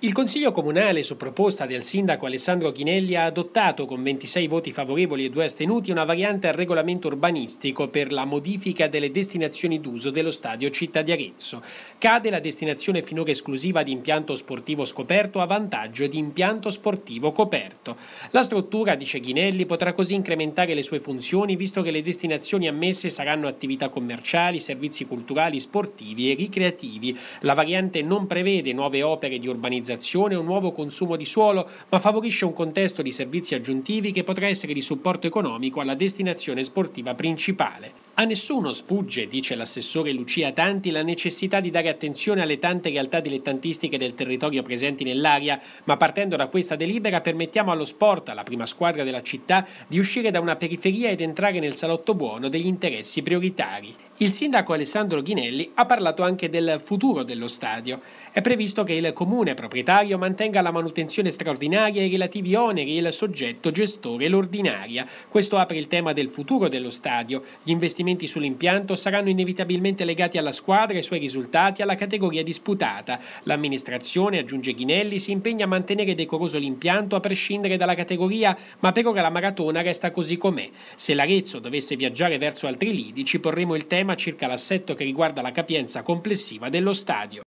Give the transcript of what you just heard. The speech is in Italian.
Il Consiglio Comunale, su proposta del sindaco Alessandro Chinelli, ha adottato con 26 voti favorevoli e due astenuti una variante al regolamento urbanistico per la modifica delle destinazioni d'uso dello stadio Città di Arezzo. Cade la destinazione finora esclusiva di impianto sportivo scoperto a vantaggio di impianto sportivo coperto. La struttura, dice Chinelli, potrà così incrementare le sue funzioni visto che le destinazioni ammesse saranno attività commerciali, servizi culturali, sportivi e ricreativi. La variante non prevede nuove opere di urbanizzazione urbanizzazione o nuovo consumo di suolo, ma favorisce un contesto di servizi aggiuntivi che potrà essere di supporto economico alla destinazione sportiva principale. A nessuno sfugge, dice l'assessore Lucia Tanti, la necessità di dare attenzione alle tante realtà dilettantistiche del territorio presenti nell'area, ma partendo da questa delibera permettiamo allo sport, alla prima squadra della città, di uscire da una periferia ed entrare nel salotto buono degli interessi prioritari. Il sindaco Alessandro Ghinelli ha parlato anche del futuro dello stadio. È previsto che il comune proprietario mantenga la manutenzione straordinaria e i relativi oneri e il soggetto gestore l'ordinaria. Questo apre il tema del futuro dello stadio. Gli investimenti investimenti sull'impianto saranno inevitabilmente legati alla squadra, ai suoi risultati, alla categoria disputata. L'amministrazione, aggiunge Ghinelli, si impegna a mantenere decoroso l'impianto a prescindere dalla categoria, ma per ora la maratona resta così com'è. Se l'Arezzo dovesse viaggiare verso altri lidi, ci porremo il tema circa l'assetto che riguarda la capienza complessiva dello stadio.